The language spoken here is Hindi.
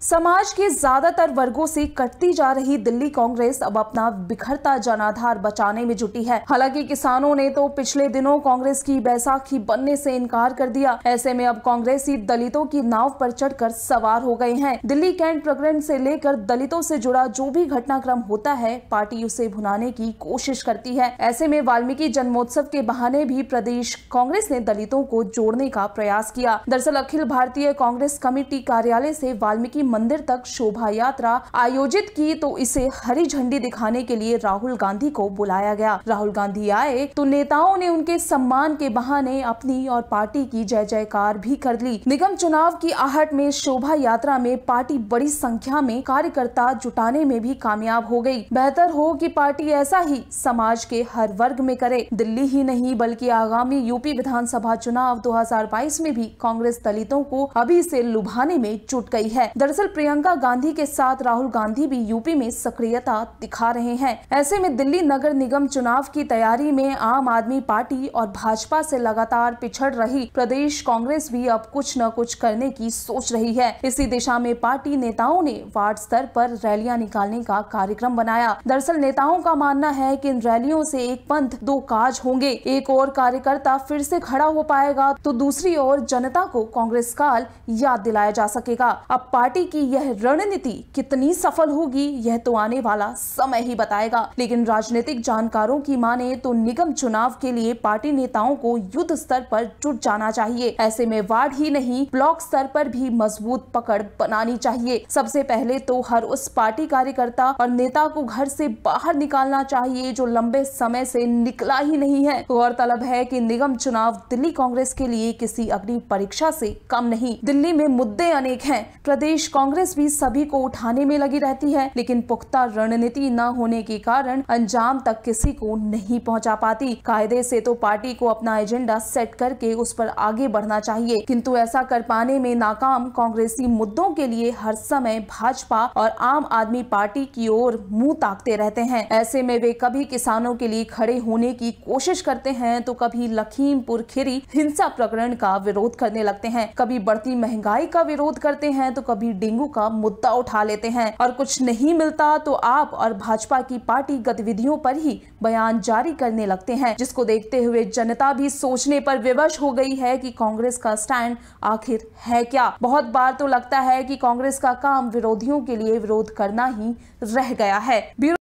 समाज के ज्यादातर वर्गों से कटती जा रही दिल्ली कांग्रेस अब अपना बिखरता जनाधार बचाने में जुटी है हालांकि किसानों ने तो पिछले दिनों कांग्रेस की बैसाखी बनने से इनकार कर दिया ऐसे में अब कांग्रेस ही दलितों की नाव पर चढ़कर सवार हो गए हैं दिल्ली कैंट प्रकरण से लेकर दलितों से जुड़ा जो भी घटनाक्रम होता है पार्टी उसे भुनाने की कोशिश करती है ऐसे में वाल्मीकि जन्मोत्सव के बहाने भी प्रदेश कांग्रेस ने दलितों को जोड़ने का प्रयास किया दरअसल अखिल भारतीय कांग्रेस कमेटी कार्यालय ऐसी वाल्मीकि मंदिर तक शोभा यात्रा आयोजित की तो इसे हरी झंडी दिखाने के लिए राहुल गांधी को बुलाया गया राहुल गांधी आए तो नेताओं ने उनके सम्मान के बहाने अपनी और पार्टी की जय जयकार भी कर ली निगम चुनाव की आहट में शोभा यात्रा में पार्टी बड़ी संख्या में कार्यकर्ता जुटाने में भी कामयाब हो गयी बेहतर हो की पार्टी ऐसा ही समाज के हर वर्ग में करे दिल्ली ही नहीं बल्कि आगामी यूपी विधानसभा चुनाव 2022 में भी कांग्रेस दलितों को अभी से लुभाने में जुट गई है दरअसल दरअसल प्रियंका गांधी के साथ राहुल गांधी भी यूपी में सक्रियता दिखा रहे हैं ऐसे में दिल्ली नगर निगम चुनाव की तैयारी में आम आदमी पार्टी और भाजपा से लगातार पिछड़ रही प्रदेश कांग्रेस भी अब कुछ न कुछ करने की सोच रही है इसी दिशा में पार्टी नेताओं ने वार्ड स्तर पर रैलियां निकालने का कार्यक्रम बनाया दरअसल नेताओं का मानना है कि इन रैलियों से एक पंथ दो काज होंगे एक और कार्यकर्ता फिर से खड़ा हो पाएगा तो दूसरी ओर जनता को कांग्रेस काल याद दिलाया जा सकेगा अब पार्टी पार्टी की यह रणनीति कितनी सफल होगी यह तो आने वाला समय ही बताएगा लेकिन राजनीतिक जानकारों की माने तो निगम चुनाव के लिए पार्टी नेताओं को युद्ध स्तर पर जुट जाना चाहिए ऐसे में वार्ड ही नहीं ब्लॉक स्तर पर भी मजबूत पकड़ बनानी चाहिए सबसे पहले तो हर उस पार्टी कार्यकर्ता और नेता को घर से बाहर निकालना चाहिए जो लंबे समय से निकला ही नहीं है गौरतलब है कि निगम चुनाव दिल्ली कांग्रेस के लिए किसी अग्नि परीक्षा से कम नहीं दिल्ली में मुद्दे अनेक हैं प्रदेश कांग्रेस भी सभी को उठाने में लगी रहती है लेकिन पुख्ता रणनीति न होने के कारण अंजाम तक किसी को नहीं पहुंचा पाती कायदे से तो पार्टी को अपना एजेंडा सेट करके उस पर आगे बढ़ना चाहिए किंतु ऐसा कर पाने में नाकाम कांग्रेसी मुद्दों के लिए हर समय भाजपा और आम आदमी पार्टी की ओर मुंह ताकते रहते हैं ऐसे में वे कभी किसानों के लिए खड़े होने की कोशिश करते हैं तो कभी लखीमपुर खीरी हिंसा प्रकरण का विरोध करने लगते हैं कभी बढ़ती महंगाई का विरोध करते हैं तो कभी डेंगू का मुद्दा उठा लेते हैं और कुछ नहीं मिलता तो आप और भाजपा की पार्टी गतिविधियों पर ही बयान जारी करने लगते हैं जिसको देखते हुए जनता भी सोचने पर विवश हो गई है कि कांग्रेस का स्टैंड आखिर है क्या बहुत बार तो लगता है कि कांग्रेस का काम विरोधियों के लिए विरोध करना ही रह गया है